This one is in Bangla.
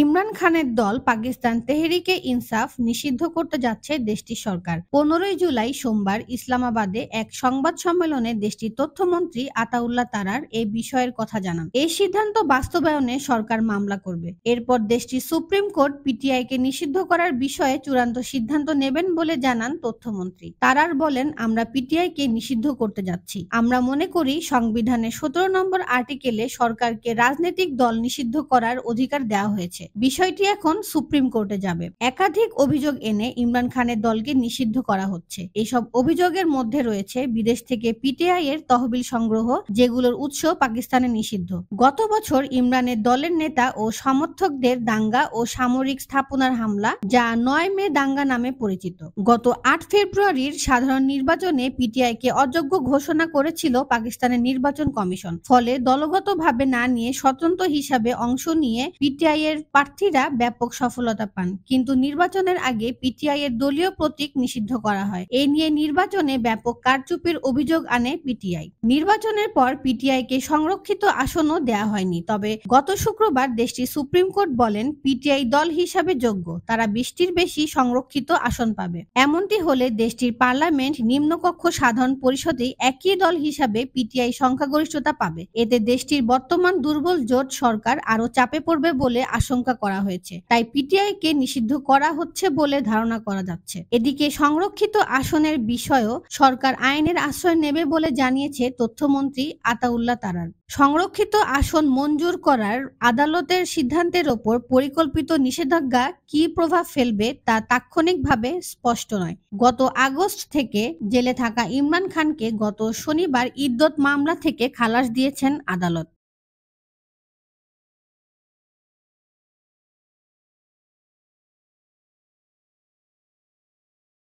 ইমরান খানের দল পাকিস্তান তেহরিকে ইনসাফ নিষিদ্ধ করতে যাচ্ছে দেশটির সরকার পনেরোই জুলাই সোমবার ইসলামাবাদে এক সংবাদ সম্মেলনে দেশটির তথ্যমন্ত্রী আতাউল্লাহ তারার এ বিষয়ের কথা জানান এই সিদ্ধান্ত বাস্তবায়নে সরকার মামলা করবে এরপর দেশটির সুপ্রিম কোর্ট পিটিআই কে নিষিদ্ধ করার বিষয়ে চূড়ান্ত সিদ্ধান্ত নেবেন বলে জানান তথ্যমন্ত্রী তারার বলেন আমরা পিটিআই কে নিষিদ্ধ করতে যাচ্ছি আমরা মনে করি সংবিধানের সতেরো নম্বর আর্টিকেলে সরকারকে রাজনৈতিক দল নিষিদ্ধ করার অধিকার দেওয়া হয়েছে আসে বিষয়টি এখন সুপ্রিম কোর্টে যাবে একাধিক অভিযোগ এনে ইমরান খানের দলকে নিষিদ্ধ করা হচ্ছে এসব অভিযোগের মধ্যে রয়েছে বিদেশ থেকে পিটিআই এর তহবিল সংগ্রহ যেগুলোর উৎস পাকিস্তানে নিষিদ্ধ গত বছর ইমরানের দলের নেতা ও সমর্থকদের দাঙ্গা ও সামরিক স্থাপনার হামলা যা নয় মে দাঙ্গা নামে পরিচিত গত আট ফেব্রুয়ারির সাধারণ নির্বাচনে পিটিআই কে অযোগ্য ঘোষণা করেছিল পাকিস্তানের নির্বাচন কমিশন ফলে দলগতভাবে না নিয়ে স্বতন্ত্র হিসাবে অংশ নিয়ে পিটিআই এর প্রার্থীরা ব্যাপক সফলতা পান কিন্তু নির্বাচনের আগে পিটিআই এর দলীয় প্রতীক নিষিদ্ধ করা হয় এ নিয়ে নির্বাচনে ব্যাপক কারচুপির অভিযোগ আনে পিটিআই নির্বাচনের পর পিটিআই কে সংরক্ষিত আসনও দেয়া হয়নি তবে গত শুক্রবার দেশটির সুপ্রিম কোর্ট বলেন পিটিআই দল হিসাবে যোগ্য তারা বিশটির বেশি সংরক্ষিত আসন পাবে এমনটি হলে দেশটির পার্লামেন্ট নিম্নকক্ষ সাধারণ পরিষদে একই দল হিসাবে পিটিআই সংখ্যাগরিষ্ঠতা পাবে এতে দেশটির বর্তমান দুর্বল জোট সরকার আরো চাপে পড়বে বলে আশঙ্কা আশঙ্কা করা হয়েছে তাই পিটিআই কে নিষিদ্ধ করা হচ্ছে বলে ধারণা করা যাচ্ছে এদিকে সংরক্ষিত আসনের বিষয়েও সরকার আইনের আশ্রয় নেবে বলে জানিয়েছে তথ্যমন্ত্রী আতাউল্লাহ তারার সংরক্ষিত আসন মঞ্জুর করার আদালতের সিদ্ধান্তের ওপর পরিকল্পিত নিষেধাজ্ঞা কি প্রভাব ফেলবে তা তাৎক্ষণিকভাবে স্পষ্ট নয় গত আগস্ট থেকে জেলে থাকা ইমরান খানকে গত শনিবার ইদ্যত মামলা থেকে খালাস দিয়েছেন আদালত